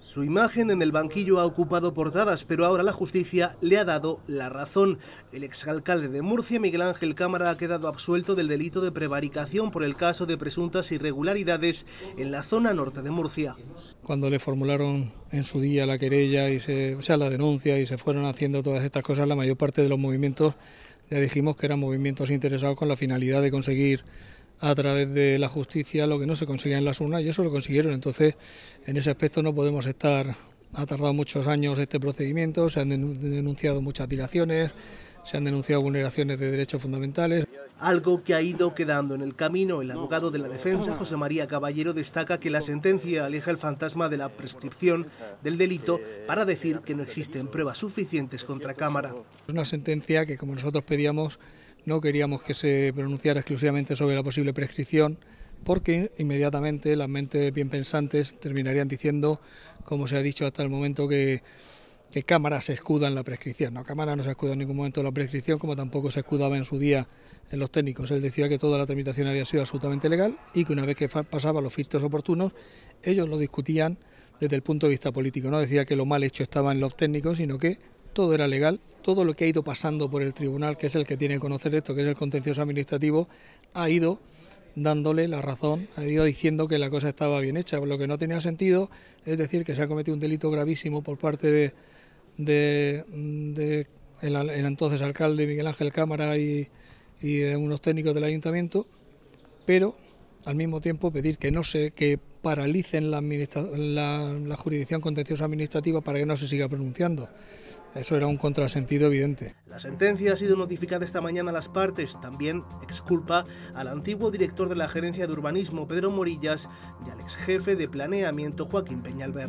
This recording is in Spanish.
Su imagen en el banquillo ha ocupado portadas, pero ahora la justicia le ha dado la razón. El exalcalde de Murcia, Miguel Ángel Cámara, ha quedado absuelto del delito de prevaricación por el caso de presuntas irregularidades en la zona norte de Murcia. Cuando le formularon en su día la querella, y se, o sea, la denuncia y se fueron haciendo todas estas cosas, la mayor parte de los movimientos ya dijimos que eran movimientos interesados con la finalidad de conseguir a través de la justicia lo que no se conseguía en las urnas y eso lo consiguieron. Entonces, en ese aspecto no podemos estar, ha tardado muchos años este procedimiento, se han denunciado muchas dilaciones, se han denunciado vulneraciones de derechos fundamentales. Algo que ha ido quedando en el camino. El abogado de la defensa, José María Caballero, destaca que la sentencia aleja el fantasma de la prescripción del delito para decir que no existen pruebas suficientes contra Cámara. Es una sentencia que, como nosotros pedíamos, no queríamos que se pronunciara exclusivamente sobre la posible prescripción porque inmediatamente las mentes bien pensantes terminarían diciendo, como se ha dicho hasta el momento, que, Cámara se escuda en la prescripción. No, Cámara no se escuda en ningún momento en la prescripción, como tampoco se escudaba en su día en los técnicos. Él decía que toda la tramitación había sido absolutamente legal y que una vez que pasaban los filtros oportunos, ellos lo discutían desde el punto de vista político. No decía que lo mal hecho estaba en los técnicos, sino que todo era legal, todo lo que ha ido pasando por el tribunal, que es el que tiene que conocer esto, que es el contencioso administrativo, ha ido dándole la razón, ha ido diciendo que la cosa estaba bien hecha. Lo que no tenía sentido es decir que se ha cometido un delito gravísimo por parte de, de, el, entonces alcalde Miguel Ángel Cámara y, de unos técnicos del ayuntamiento, pero al mismo tiempo pedir que no se que paralicen la, la, la jurisdicción contenciosa administrativa para que no se siga pronunciando. Eso era un contrasentido evidente. La sentencia ha sido notificada esta mañana a las partes. También exculpa al antiguo director de la Gerencia de Urbanismo, Pedro Morillas, y al exjefe de Planeamiento, Joaquín Peñalver.